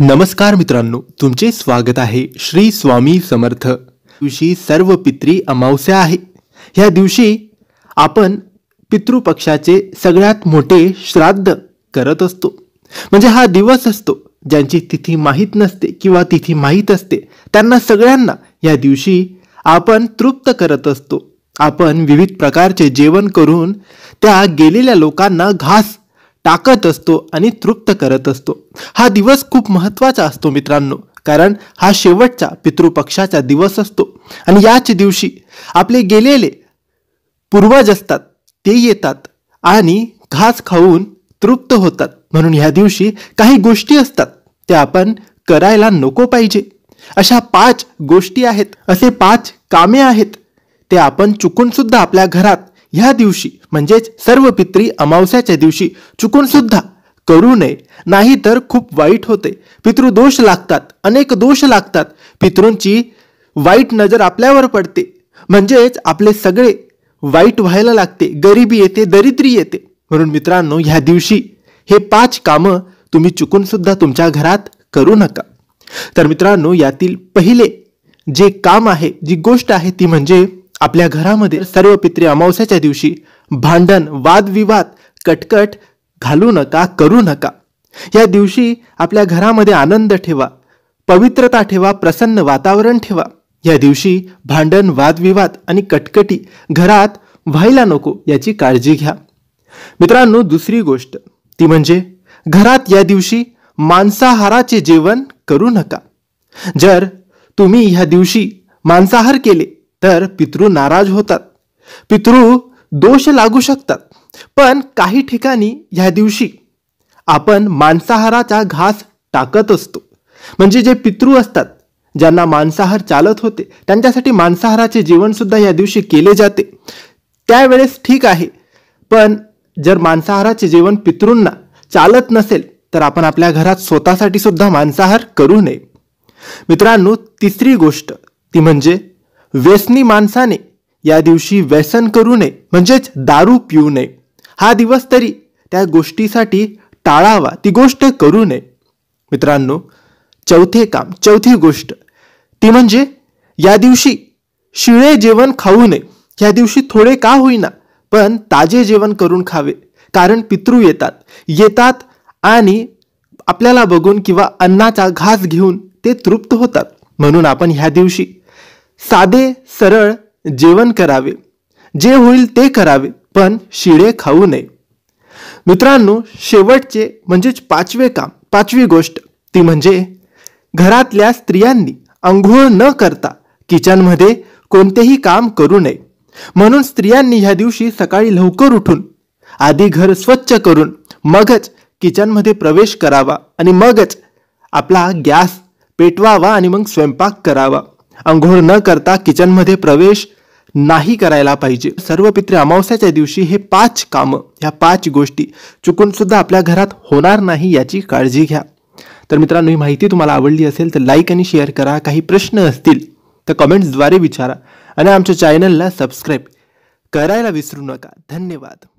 नमस्कार मित्रांनो तुमचे स्वागत आहे श्री स्वामी समर्थ दिवशी सर्व पित्री अमावस्या आहे ह्या दिवशी आपण पितृपक्षाचे सगळ्यात मोठे श्राद्ध करत असतो म्हणजे हा दिवस असतो ज्यांची तिथी माहीत नसते किंवा तिथी माहीत असते त्यांना सगळ्यांना या दिवशी आपण तृप्त करत असतो आपण विविध प्रकारचे जेवण करून त्या गेलेल्या लोकांना घास टाकत असतो आणि तृप्त करत असतो हा दिवस खूप महत्त्वाचा असतो मित्रांनो कारण हा शेवटचा पितृपक्षाचा दिवस असतो आणि याच दिवशी आपले गेलेले पूर्वज असतात ते येतात आणि घास खाऊन तृप्त होतात म्हणून ह्या दिवशी काही गोष्टी असतात त्या आपण करायला नको पाहिजे अशा पाच गोष्टी आहेत असे पाच कामे आहेत ते आपण चुकून सुद्धा आपल्या घरात ह्या दिवशी म्हणजेच सर्व पित्री अमावस्याच्या दिवशी चुकून सुद्धा करू नये नाही तर खूप वाईट होते पितृदोष लागतात अनेक दोष लागतात पितृंची वाईट नजर आपल्यावर पडते म्हणजेच आपले सगळे वाईट व्हायला लागते गरिबी येते दरिद्री येते म्हणून मित्रांनो ह्या दिवशी हे पाच कामं तुम्ही चुकून सुद्धा तुमच्या घरात करू नका तर मित्रांनो यातील पहिले जे काम आहे जी गोष्ट आहे ती म्हणजे आपल्या घरामध्ये सर्व पित्री अमावस्याच्या दिवशी भांडण वादविवाद कटकट घालू नका करू नका या दिवशी आपल्या घरामध्ये आनंद ठेवा पवित्रता ठेवा प्रसन्न वातावरण ठेवा या दिवशी भांडण वादविवाद आणि कटकटी घरात व्हायला नको याची काळजी घ्या मित्रांनो दुसरी गोष्ट ती म्हणजे घरात या दिवशी मांसाहाराचे जेवण करू नका जर तुम्ही ह्या दिवशी मांसाहार केले तर पितृ नाराज होतात पितृ दोष लागू शकतात पण काही ठिकाणी ह्या दिवशी आपण मांसाहाराचा घास टाकत असतो म्हणजे जे पितृ असतात ज्यांना मांसाहार चालत होते त्यांच्यासाठी मांसाहाराचे जेवणसुद्धा या दिवशी केले जाते त्यावेळेस ठीक आहे पण जर मांसाहाराचे जेवण पितृंना चालत नसेल तर आपण आपल्या घरात स्वतःसाठी सुद्धा मांसाहार करू नये मित्रांनो तिसरी गोष्ट ती म्हणजे व्यसनी माणसाने या दिवशी व्यसन करू नये म्हणजेच दारू पिऊ नये हा दिवस तरी त्या गोष्टीसाठी टाळावा ती गोष्ट करू नये मित्रांनो चौथे काम चौथी गोष्ट ती म्हणजे या दिवशी शिळे जेवण खाऊ नये या दिवशी थोडे का होईना पण ताजे जेवण करून खावे कारण पितृ येतात येतात आणि आपल्याला बघून किंवा अन्नाचा घास घेऊन ते तृप्त होतात म्हणून आपण ह्या दिवशी साधे सरळ जेवण करावे जे होईल ते करावे पण शिळे खाऊ नये मित्रांनो शेवटचे म्हणजेच पाचवे काम पाचवी गोष्ट ती म्हणजे घरातल्या स्त्रियांनी आंघोळ न करता किचनमध्ये कोणतेही काम करू नये म्हणून स्त्रियांनी ह्या दिवशी सकाळी लवकर उठून आधी घर स्वच्छ करून मगच किचनमध्ये प्रवेश करावा आणि मगच आपला गॅस पेटवावा आणि मग स्वयंपाक करावा अंघोळ न करता किचनमध्ये प्रवेश नाही करायला पाहिजे सर्व पित्रे अमावस्याच्या दिवशी हे पाच कामं ह्या पाच गोष्टी चुकून सुद्धा आपल्या घरात होणार नाही याची काळजी घ्या तर मित्रांनो ही माहिती तुम्हाला आवडली असेल तर लाईक आणि शेअर करा काही प्रश्न असतील तर कमेंट्सद्वारे विचारा आणि आमच्या चॅनलला सबस्क्राईब करायला विसरू नका धन्यवाद